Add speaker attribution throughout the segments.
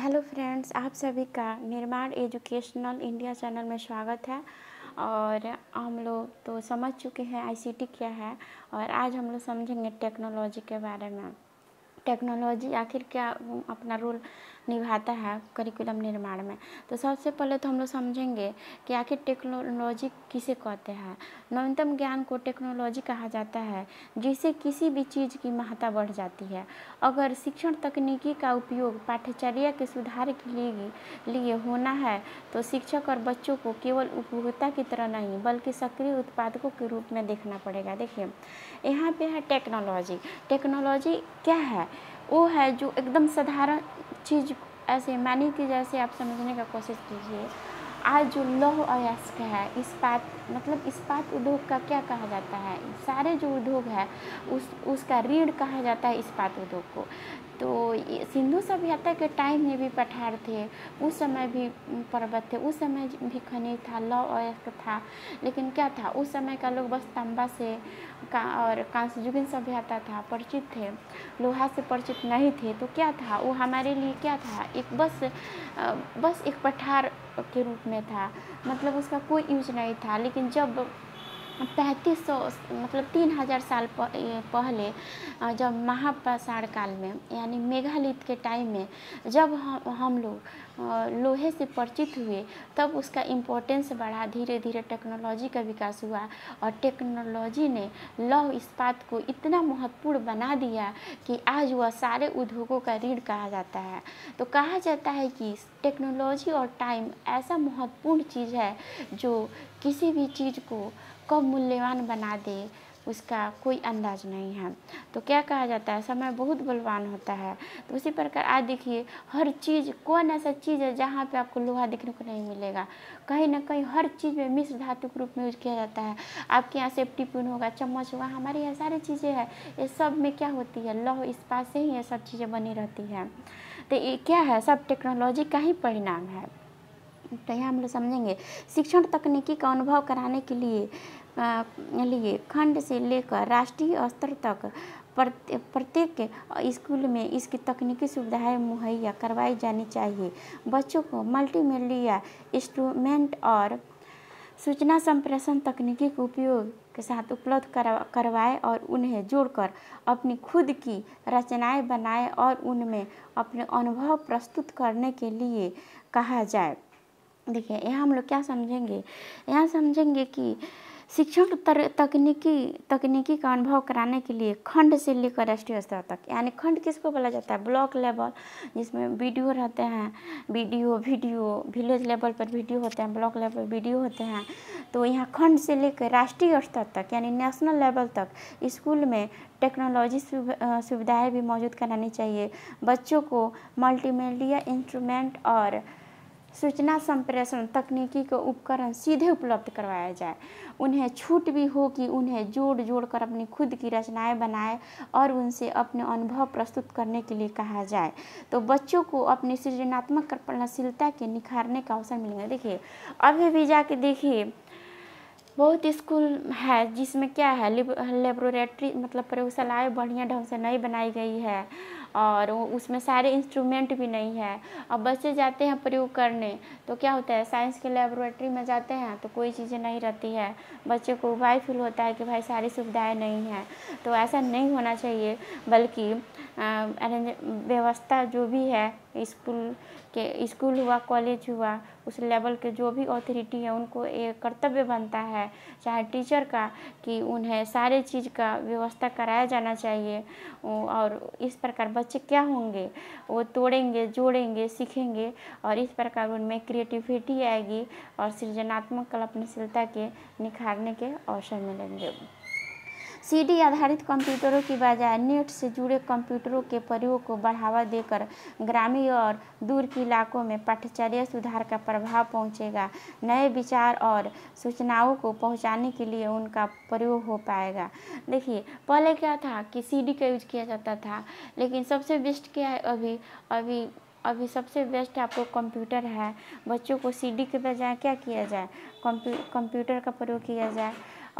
Speaker 1: hello friends आप सभी का निर्माण एजुकेशनल इंडिया चैनल में स्वागत है और हम लोग तो समझ चुके हैं आईसीटी क्या है और आज हम लोग समझेंगे टेक्नोलॉजी के बारे में टेक्नोलॉजी आखिर क्या अपना रोल निभाता है करिकुलम निर्माण में तो सबसे पहले तो हम लोग समझेंगे कि आखिर टेक्नोलॉजी किसे कहते हैं नवीनतम ज्ञान को टेक्नोलॉजी कहा जाता है जिससे किसी भी चीज़ की महत्ता बढ़ जाती है अगर शिक्षण तकनीकी का उपयोग पाठ्यचर्या के सुधार के लिए लिए होना है तो शिक्षक और बच्चों को केवल उपभोक्ता की तरह नहीं बल्कि सक्रिय उत्पादकों के रूप में देखना पड़ेगा देखिए यहाँ पे है टेक्नोलॉजी टेक्नोलॉजी क्या है वो है जो एकदम साधारण चीज़ ऐसे मैंने की जैसे आप समझने का कोशिश कीजिए आज जो लौह अयस्क है इस्पात मतलब इस्पात उद्योग का क्या कहा जाता है सारे जो उद्योग है उस उसका ऋण कहा जाता है इस्पात उद्योग को तो सिंधु सभ्यता के टाइम में भी पठार थे उस समय भी पर्वत थे उस समय भी खनिज था लौ अयस्क था लेकिन क्या था उस समय का लोग बस तांबा से का और कांसजुगिन सभ्यता था परिचित थे लोहा से परिचित नहीं थे तो क्या था वो हमारे लिए क्या था एक बस बस एक पठार के रूप में था मतलब उसका कोई यूज नहीं था लेकिन जब पैंतीस सौ मतलब तीन हजार साल पहले जब महापाषाण काल में यानी मेघालित के टाइम में जब हम हम लोग लोहे से परिचित हुए तब उसका इम्पोर्टेंस बढ़ा धीरे धीरे टेक्नोलॉजी का विकास हुआ और टेक्नोलॉजी ने लौह इस्पात को इतना महत्वपूर्ण बना दिया कि आज वह सारे उद्योगों का ऋण कहा जाता है तो कहा जाता है कि टेक्नोलॉजी और टाइम ऐसा महत्वपूर्ण चीज़ है जो किसी भी चीज़ को कब मूल्यवान बना दे उसका कोई अंदाज नहीं है तो क्या कहा जाता है समय बहुत बलवान होता है तो उसी प्रकार आज देखिए हर चीज़ कौन ऐसा चीज़ है जहाँ पे आपको लोहा देखने को नहीं मिलेगा कहीं ना कहीं हर चीज़ में मिश्र धातु के रूप में यूज किया जाता है आपके यहाँ सेफ्टी पिन होगा चम्मच होगा हमारे यहाँ सारी चीज़ें हैं ये सब में क्या होती है लौह इस्पात से ही ये सब चीज़ें बनी रहती है तो ये क्या है सब टेक्नोलॉजी का ही परिणाम है तो यहाँ हम लोग समझेंगे शिक्षण तकनीकी का अनुभव कराने के लिए लिए खंड से लेकर राष्ट्रीय स्तर तक प्रत्येक स्कूल में इसकी तकनीकी सुविधाएं मुहैया करवाई जानी चाहिए बच्चों को मल्टीमीडिया इंस्ट्रूमेंट और सूचना संप्रेषण तकनीकी के उपयोग के साथ उपलब्ध करवाए और उन्हें जोड़कर अपनी खुद की रचनाएं बनाए और उनमें अपने अनुभव प्रस्तुत करने के लिए कहा जाए देखिए यहाँ हम लोग क्या समझेंगे यहाँ समझेंगे कि शिक्षण तकनीकी तकनीकी का अनुभव कराने के लिए खंड से लेकर राष्ट्रीय स्तर तक यानी खंड किसको बोला जाता है ब्लॉक लेवल जिसमें वीडियो रहते हैं वीडियो वीडियो विलेज लेवल पर वीडियो होते हैं ब्लॉक लेवल वीडियो होते हैं तो यहाँ खंड से लेकर राष्ट्रीय स्तर तक यानी नेशनल लेवल तक स्कूल में टेक्नोलॉजी सुविधाएँ भी मौजूद करानी चाहिए बच्चों को मल्टीमीडिया इंस्ट्रूमेंट और सूचना संप्रेषण तकनीकी के उपकरण सीधे उपलब्ध करवाया जाए उन्हें छूट भी हो कि उन्हें जोड़ जोड़ कर अपनी खुद की रचनाएं बनाए और उनसे अपने अनुभव प्रस्तुत करने के लिए कहा जाए तो बच्चों को अपनी सृजनात्मक कल्पनाशीलता के निखारने का अवसर मिलेगा देखिए अभी भी जाके देखिए बहुत स्कूल है जिसमें क्या है लेबोरेटरी मतलब प्रयोगशालाएँ बढ़िया ढंग से नहीं बनाई गई है और उसमें सारे इंस्ट्रूमेंट भी नहीं है अब बच्चे जाते हैं प्रयोग करने तो क्या होता है साइंस के लेबोरेटरी में जाते हैं तो कोई चीज़ें नहीं रहती है बच्चे को वाई फील होता है कि भाई सारी सुविधाएं नहीं हैं तो ऐसा नहीं होना चाहिए बल्कि व्यवस्था जो भी है स्कूल के स्कूल हुआ कॉलेज हुआ उस लेवल के जो भी अथॉरिटी है उनको एक कर्तव्य बनता है चाहे टीचर का कि उन्हें सारे चीज़ का व्यवस्था कराया जाना चाहिए और इस प्रकार बच्चे क्या होंगे वो तोड़ेंगे जोड़ेंगे सीखेंगे और इस प्रकार उनमें क्रिएटिविटी आएगी और सृजनात्मक कल्पनशीलता के निखार भागने के अवसर मिलेंगे सीडी आधारित कंप्यूटरों की बजाय नेट से जुड़े कंप्यूटरों के प्रयोग को बढ़ावा देकर ग्रामीण और दूर के इलाकों में पाठ्यचर्या सुधार का प्रभाव पहुंचेगा नए विचार और सूचनाओं को पहुंचाने के लिए उनका प्रयोग हो पाएगा देखिए पहले क्या था कि सीडी का यूज किया जाता था लेकिन सबसे बेस्ट क्या है अभी अभी अभी सबसे बेस्ट आपको कंप्यूटर है बच्चों को सीडी के बजाय क्या किया जाए कंप्यू कंप्यूटर का प्रयोग किया जाए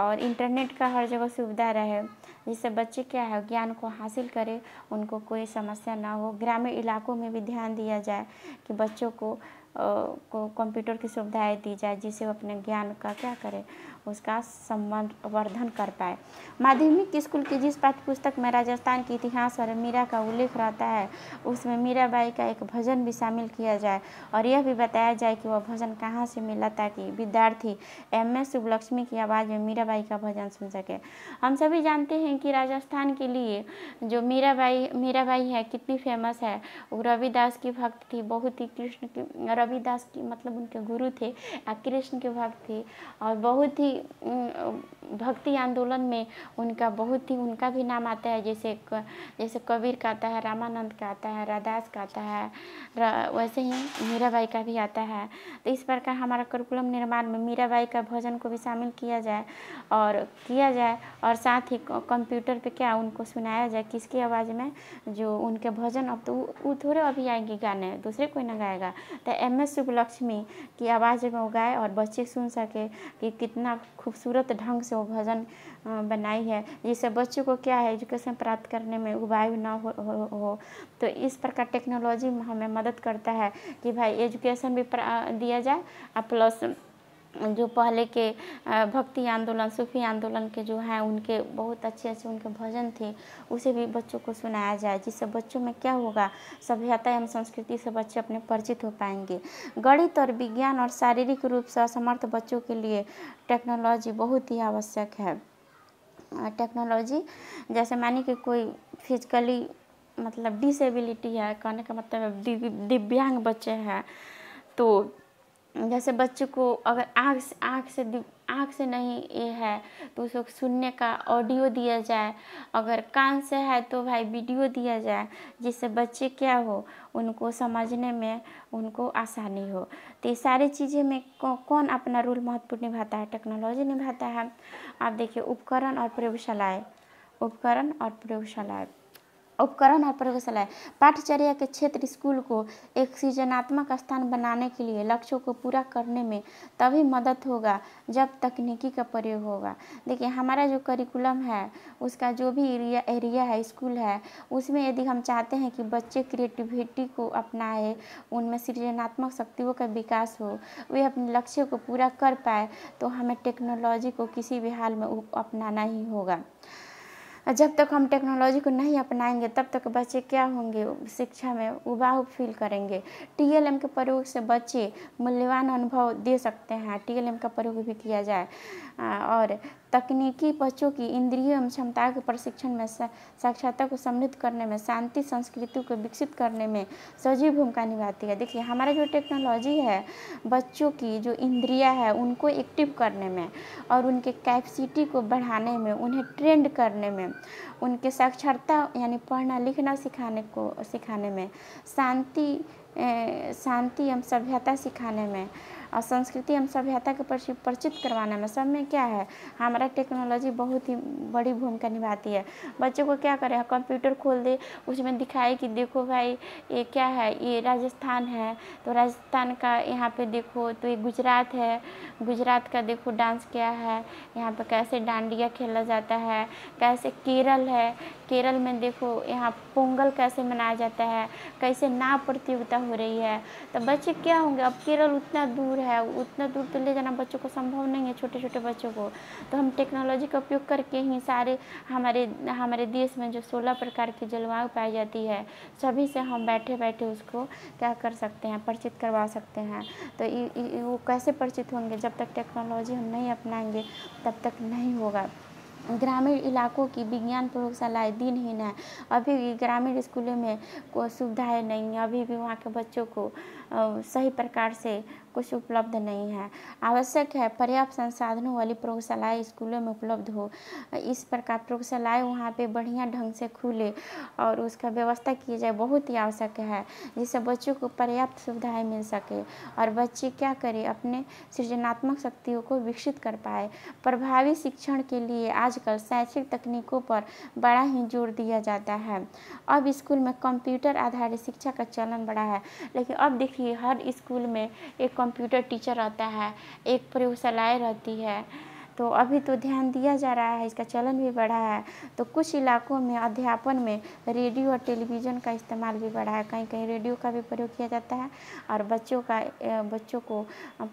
Speaker 1: और इंटरनेट का हर जगह सुविधा रहे जिससे बच्चे क्या है ज्ञान को हासिल करें उनको कोई समस्या ना हो ग्रामीण इलाकों में भी ध्यान दिया जाए कि बच्चों को को कंप्यूटर की सुविधाएं दी जाए जिससे वो अपने ज्ञान का क्या करें उसका संवर्धन कर पाए माध्यमिक स्कूल की जिस पाठ्यपुस्तक में राजस्थान के इतिहास और मीरा का उल्लेख रहता है उसमें मीराबाई का एक भजन भी शामिल किया जाए और यह भी बताया जाए कि वह भजन कहाँ से मिला ताकि विद्यार्थी एम एस शुभलक्ष्मी की आवाज़ में मीराबाई का भजन सुन सके हम सभी जानते हैं कि राजस्थान के लिए जो मीराबाई मीराबाई है कितनी फेमस है वो रविदास की भक्त थी बहुत ही कृष्ण की रविदास की मतलब उनके गुरु थे कृष्ण के भक्त थी और बहुत ही भक्ति आंदोलन में उनका बहुत ही उनका भी नाम आता है जैसे जैसे कबीर का आता है रामानंद का आता है रादास का आता है वैसे ही मीराबाई का भी आता है तो इस प्रकार हमारा करिकुलम निर्माण में मीराबाई का भोजन को भी शामिल किया जाए और किया जाए और साथ ही कंप्यूटर पे क्या उनको सुनाया जाए किसकी आवाज़ में जो उनके भजन अब तो वो थोड़े अभी आएंगे गाने दूसरे कोई ना गाएगा तो एम एस शुभलक्ष्मी की आवाज़ में वो गाए और बच्चे सुन सके कि कितना खूबसूरत ढंग से वो भजन बनाई है जिससे बच्चों को क्या है एजुकेशन प्राप्त करने में उबाय ना हो, हो, हो तो इस प्रकार टेक्नोलॉजी हमें मदद करता है कि भाई एजुकेशन भी दिया जाए और प्लस जो पहले के भक्ति आंदोलन सूफी आंदोलन के जो हैं उनके बहुत अच्छे अच्छे उनके भजन थे उसे भी बच्चों को सुनाया जाए जिससे बच्चों में क्या होगा सभ्यता एवं संस्कृति से बच्चे अपने परिचित हो पाएंगे गणित और विज्ञान और शारीरिक रूप से असमर्थ बच्चों के लिए टेक्नोलॉजी बहुत ही आवश्यक है टेक्नोलॉजी जैसे मानी कि कोई फिजिकली मतलब डिसेबिलिटी है कहने का मतलब दिव्यांग बच्चे हैं तो जैसे बच्चे को अगर आँख से आँख से आँख से नहीं ये है तो उसको सुनने का ऑडियो दिया जाए अगर कान से है तो भाई वीडियो दिया जाए जिससे बच्चे क्या हो उनको समझने में उनको आसानी हो तो ये सारी चीज़ें में कौन अपना रोल महत्वपूर्ण निभाता है टेक्नोलॉजी निभाता है आप देखिए उपकरण और प्रयोगशालाएँ उपकरण और प्रयोगशालाएँ उपकरण और प्रयोगशालाएं पाठचर्या के क्षेत्र स्कूल को एक सृजनात्मक स्थान बनाने के लिए लक्ष्यों को पूरा करने में तभी मदद होगा जब तकनीकी का प्रयोग होगा देखिए हमारा जो करिकुलम है उसका जो भी एरिया एरिया है स्कूल है उसमें यदि हम चाहते हैं कि बच्चे क्रिएटिविटी को अपनाए उनमें सृजनात्मक शक्तियों का विकास हो वे अपने लक्ष्य को पूरा कर पाए तो हमें टेक्नोलॉजी को किसी भी हाल में अपनाना ही होगा और जब तक हम टेक्नोलॉजी को नहीं अपनाएंगे तब तक बच्चे क्या होंगे शिक्षा में उबाऊ फील करेंगे टीएलएम के प्रयोग से बच्चे मूल्यवान अनुभव दे सकते हैं टीएलएम का प्रयोग भी किया जाए और तकनीकी बच्चों की इंद्रिय एवं क्षमता के प्रशिक्षण में साक्षरता को समृद्ध करने में शांति संस्कृति को विकसित करने में सजीव भूमिका निभाती है देखिए हमारा जो टेक्नोलॉजी है बच्चों की जो इंद्रिया है उनको एक्टिव करने में और उनके कैपेसिटी को बढ़ाने में उन्हें ट्रेंड करने में उनके साक्षरता यानी पढ़ना लिखना सिखाने को सिखाने में शांति शांति एवं सभ्यता सिखाने में और संस्कृति हम सभ्यता के परिचित करवाने में सब में क्या है हमारा टेक्नोलॉजी बहुत ही बड़ी भूमिका निभाती है बच्चों को क्या करें कंप्यूटर खोल दे उसमें दिखाए कि देखो भाई ये क्या है ये राजस्थान है तो राजस्थान का यहाँ पे देखो तो ये गुजरात है गुजरात का देखो डांस क्या है यहाँ पर कैसे डांडिया खेला जाता है कैसे केरल है केरल में देखो यहाँ पोंगल कैसे मनाया जाता है कैसे नाव प्रतियोगिता हो रही है तो बच्चे क्या होंगे अब केरल उतना दूर है है उतना दूर तो ले जाना बच्चों को संभव नहीं है छोटे छोटे बच्चों को तो हम टेक्नोलॉजी का उपयोग करके ही सारे हमारे हमारे देश में जो सोलह प्रकार की जलवायु पाई जाती है सभी से हम बैठे बैठे उसको क्या कर सकते हैं परिचित करवा सकते हैं तो वो कैसे परिचित होंगे जब तक टेक्नोलॉजी हम नहीं अपनाएंगे तब तक नहीं होगा ग्रामीण इलाकों की विज्ञान प्रयोगशालाएँ दिनहीन है अभी भी ग्रामीण स्कूलों में कोई सुविधाएँ नहीं हैं अभी भी वहाँ के बच्चों को सही प्रकार से कुछ उपलब्ध नहीं है आवश्यक है पर्याप्त संसाधनों वाली प्रयोगशालाएँ स्कूलों में उपलब्ध हो इस प्रकार प्रयोगशालाएँ वहाँ पे बढ़िया ढंग से खुले और उसका व्यवस्था की जाए बहुत ही आवश्यक है जिससे बच्चों को पर्याप्त सुविधाएँ मिल सके और बच्चे क्या करें अपने सृजनात्मक शक्तियों को विकसित कर पाए प्रभावी शिक्षण के लिए आजकल शैक्षिक तकनीकों पर बड़ा ही जोर दिया जाता है अब स्कूल में कंप्यूटर आधारित शिक्षा का चलन बढ़ा है लेकिन अब देख भी हर स्कूल में एक कंप्यूटर टीचर रहता है एक प्रयोगशालाएँ रहती है तो अभी तो ध्यान दिया जा रहा है इसका चलन भी बढ़ा है तो कुछ इलाकों में अध्यापन में रेडियो और टेलीविज़न का इस्तेमाल भी बढ़ा है कहीं कहीं रेडियो का भी प्रयोग किया जाता है और बच्चों का बच्चों को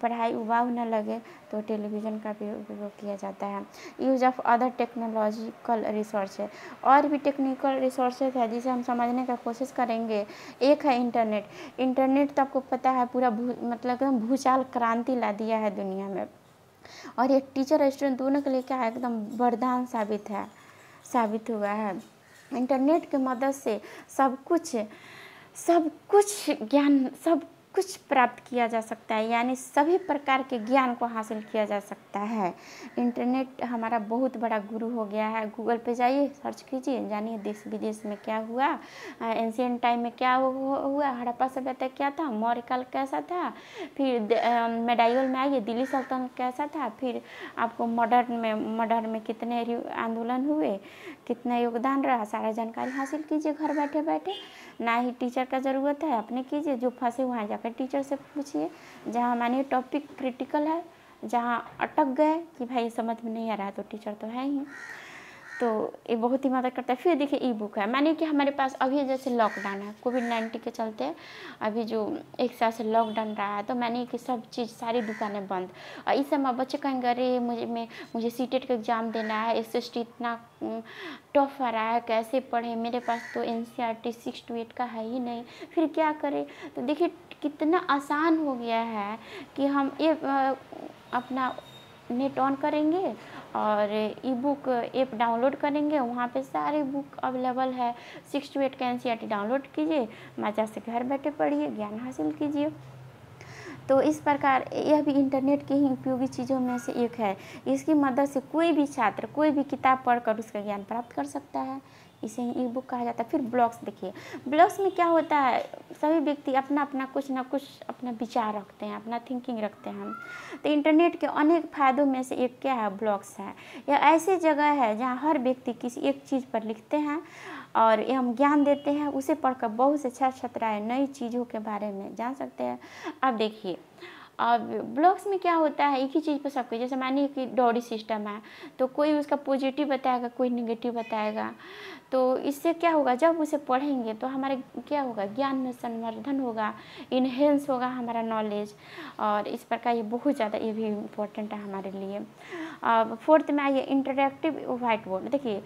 Speaker 1: पढ़ाई उबाऊ न लगे तो टेलीविज़न का भी उपयोग किया जाता है use of other technological resource और भी टेक्निकल रिसोर्सेज है जिसे हम समझने का कोशिश करेंगे एक है इंटरनेट इंटरनेट तो आपको पता है पूरा भू मतलब एकदम भूचाल क्रांति ला दिया है दुनिया में और ये टीचर स्टूडेंट दोनों के लिए क्या एकदम वरदान साबित है साबित हुआ है इंटरनेट के मदद से सब कुछ सब कुछ ज्ञान सब कुछ प्राप्त किया जा सकता है यानी सभी प्रकार के ज्ञान को हासिल किया जा सकता है इंटरनेट हमारा बहुत बड़ा गुरु हो गया है गूगल पे जाइए सर्च कीजिए जानिए देश विदेश में क्या हुआ एंशियन टाइम में क्या हुआ हड़प्पा सभ्यता क्या था मौर्य काल कैसा था फिर मेडाइवल में आइए दिल्ली सल्तनत कैसा था फिर आपको मॉडर्न में मॉडर्न में कितने आंदोलन हुए कितना योगदान रहा सारा जानकारी हासिल कीजिए घर बैठे बैठे ना ही टीचर का ज़रूरत है अपने कीजिए जो फंसे वहाँ जाकर टीचर से पूछिए जहाँ मानिए टॉपिक क्रिटिकल है जहाँ अटक गए कि भाई समझ में नहीं आ रहा है तो टीचर तो है ही तो ये बहुत ही मदद करता है फिर देखिए ई बुक है मैंने कि हमारे पास अभी जैसे लॉकडाउन है कोविड नाइन्टीन के चलते अभी जो एक साल से लॉकडाउन रहा है तो मैंने कि सब चीज़ सारी दुकानें बंद और इस समय बच्चे कहेंगे अरे मुझे मैं मुझे सी टेट e का एग्ज़ाम देना है एस एस टी इतना टफ आ रहा है कैसे पढ़े मेरे पास तो N C R T six to eight का है ही नहीं फिर क्या करें तो देखिए कितना आसान हो गया है कि हम ये अपना नेट ऑन करेंगे और ई बुक ऐप डाउनलोड करेंगे वहाँ पे सारे बुक अवेलेबल है सिक्स टू एट के एन डाउनलोड कीजिए मजा से घर बैठे पढ़िए ज्ञान हासिल कीजिए तो इस प्रकार यह भी इंटरनेट की ही उपयोगी चीज़ों में से एक है इसकी मदद से कोई भी छात्र कोई भी किताब पढ़कर उसका ज्ञान प्राप्त कर सकता है इसे ई बुक कहा जाता है फिर ब्लॉग्स देखिए ब्लॉग्स में क्या होता है सभी व्यक्ति अपना अपना कुछ ना कुछ अपना विचार रखते हैं अपना थिंकिंग रखते हैं तो इंटरनेट के अनेक फ़ायदों में से एक क्या है ब्लॉग्स है यह ऐसी जगह है जहाँ हर व्यक्ति किसी एक चीज़ पर लिखते हैं और हम ज्ञान देते हैं उसे पढ़कर बहुत से छात्र छात्राएँ नई चीज़ों के बारे में जान सकते हैं अब देखिए और ब्लॉग्स में क्या होता है एक ही चीज़ पर कुछ जैसे मानिए कि डॉरी सिस्टम है तो कोई उसका पॉजिटिव बताएगा कोई निगेटिव बताएगा तो इससे क्या होगा जब उसे पढ़ेंगे तो हमारे क्या होगा ज्ञान में संवर्धन होगा इन्हेंस होगा हमारा नॉलेज और इस प्रकार ये बहुत ज़्यादा ये भी इम्पोर्टेंट है हमारे लिए अब फोर्थ में आइए इंटरेक्टिव व्हाइट बोर्ड देखिए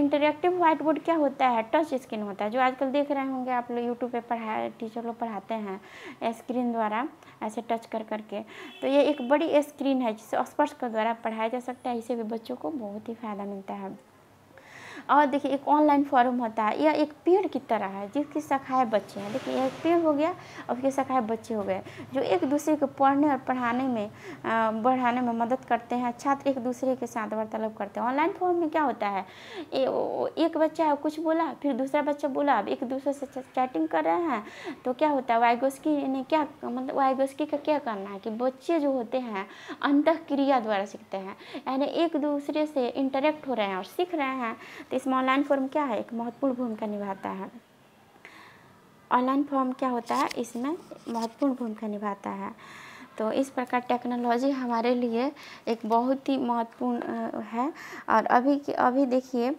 Speaker 1: इंटरेक्टिव व्हाइट बोर्ड क्या होता है टच स्क्रीन होता है जो आजकल देख रहे होंगे आप लोग यूट्यूब पर पढ़ा टीचर लोग पढ़ाते हैं स्क्रीन द्वारा ऐसे टच कर करके तो ये एक बड़ी स्क्रीन है जिसे स्पर्श के द्वारा पढ़ाया जा सकता है इसे भी बच्चों को बहुत ही फ़ायदा मिलता है और देखिए एक ऑनलाइन फॉर्म होता है यह एक पेड़ की तरह है जिसकी शाखाएँ बच्चे हैं देखिए यह एक पेड़ हो गया और उसकी शाखाएँ बच्चे हो गए जो एक दूसरे को पढ़ने और पढ़ाने में बढ़ाने में मदद करते हैं छात्र एक दूसरे के साथ वार्तालाप करते हैं ऑनलाइन फॉर्म में क्या होता है एक बच्चा है कुछ बोला फिर दूसरा बच्चा बोला अब एक दूसरे से चैटिंग कर रहे हैं तो क्या होता है वाइगोस्की ने क्या मतलब वाइगोस्की का क्या करना है कि बच्चे जो होते हैं अंत क्रिया द्वारा सीखते हैं यानी एक दूसरे से इंटरेक्ट हो रहे हैं और सीख रहे हैं तो इसमें ऑनलाइन फॉर्म क्या है एक महत्वपूर्ण भूमिका निभाता है ऑनलाइन फॉर्म क्या होता है इसमें महत्वपूर्ण भूमिका निभाता है तो इस प्रकार टेक्नोलॉजी हमारे लिए एक बहुत ही महत्वपूर्ण है और अभी अभी देखिए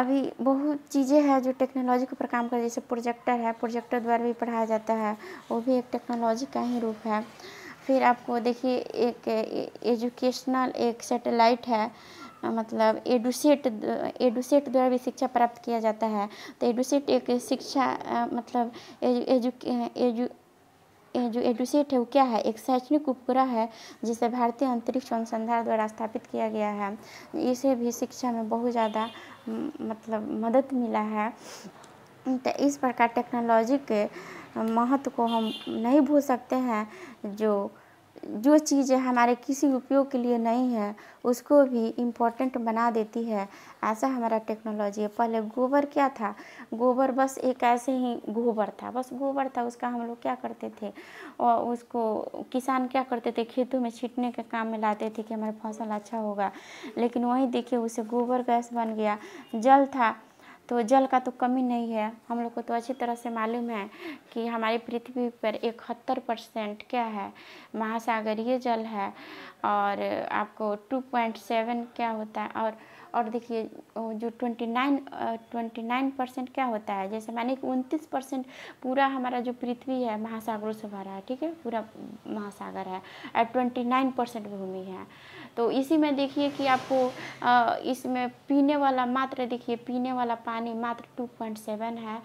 Speaker 1: अभी बहुत चीज़ें हैं जो टेक्नोलॉजी के ऊपर काम कर जैसे प्रोजेक्टर है प्रोजेक्टर द्वारा भी पढ़ाया जाता है वो भी एक टेक्नोलॉजी का ही रूप है फिर आपको देखिए एक एजुकेशनल एक सैटेलाइट है मतलब एडुसेट एडुसेट द्वारा भी शिक्षा प्राप्त किया जाता है तो एडुसेट एक शिक्षा मतलब एजु एजु जो एडुसेट है वो क्या है एक शैक्षणिक उपग्रह है जिसे भारतीय अंतरिक्ष अनुसंधान द्वारा स्थापित किया गया है इसे भी शिक्षा में बहुत ज़्यादा मतलब मदद मिला है तो इस प्रकार टेक्नोलॉजी के महत्व को हम नहीं भूल सकते हैं जो जो चीज़ें हमारे किसी उपयोग के लिए नहीं है उसको भी इम्पोर्टेंट बना देती है ऐसा हमारा टेक्नोलॉजी है पहले गोबर क्या था गोबर बस एक ऐसे ही गोबर था बस गोबर था उसका हम लोग क्या करते थे और उसको किसान क्या करते थे खेतों में छिटने के काम में लाते थे कि हमारा फसल अच्छा होगा लेकिन वहीं देखिए उसे गोबर गैस बन गया जल था तो जल का तो कमी नहीं है हम लोग को तो अच्छी तरह से मालूम है कि हमारी पृथ्वी पर इकहत्तर परसेंट क्या है महासागरीय जल है और आपको टू पॉइंट सेवन क्या होता है और और देखिए जो 29 29 परसेंट क्या होता है जैसे मैंने उनतीस परसेंट पूरा हमारा जो पृथ्वी है महासागरों से भरा है ठीक है पूरा महासागर है और ट्वेंटी नाइन परसेंट भूमि है तो इसी में देखिए कि आपको इसमें पीने वाला मात्र देखिए पीने वाला पानी मात्र टू पॉइंट सेवन है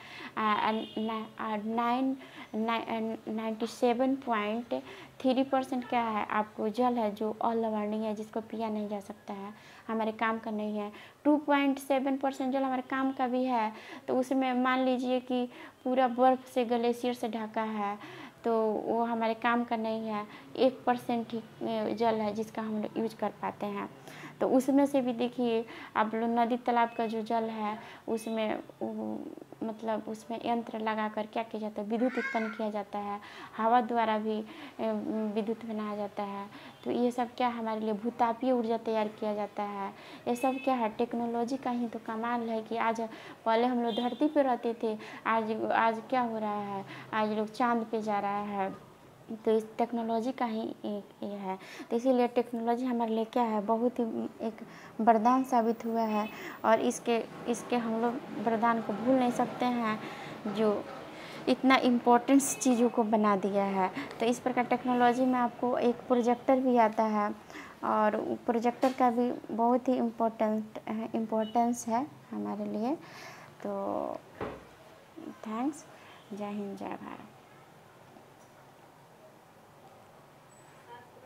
Speaker 1: nine ninety seven point three percent क्या है आपको जल है जो ऑल नहीं है जिसको पिया नहीं जा सकता है हमारे काम का नहीं है टू पॉइंट सेवन परसेंट जल हमारे काम का भी है तो उसमें मान लीजिए कि पूरा बर्फ़ से ग्लेशियर से ढका है तो वो हमारे काम का नहीं है एक परसेंट ही जल है जिसका हम लोग यूज कर पाते हैं तो उसमें से भी देखिए आप लोग नदी तालाब का जो जल है उसमें मतलब उसमें यंत्र लगा कर क्या किया जाता है विद्युत उत्पन्न किया जाता है हवा द्वारा भी विद्युत बनाया जाता है तो ये सब क्या हमारे लिए भूतापीय ऊर्जा तैयार किया जाता है ये सब क्या है टेक्नोलॉजी का ही तो कमाल है कि आज पहले हम लोग धरती पर रहते थे आज आज क्या हो रहा है आज लोग चांद पे जा रहा है तो इस टेक्नोलॉजी का ही एक ये है तो इसीलिए टेक्नोलॉजी हमारे लिए क्या है बहुत ही एक वरदान साबित हुआ है और इसके इसके हम लोग वरदान को भूल नहीं सकते हैं जो इतना इम्पोर्टेंस चीज़ों को बना दिया है तो इस प्रकार टेक्नोलॉजी में आपको एक प्रोजेक्टर भी आता है और प्रोजेक्टर का भी बहुत ही इम्पोर्टेंट इम्पोर्टेंस है हमारे लिए तो थैंक्स जय हिंद जय भारत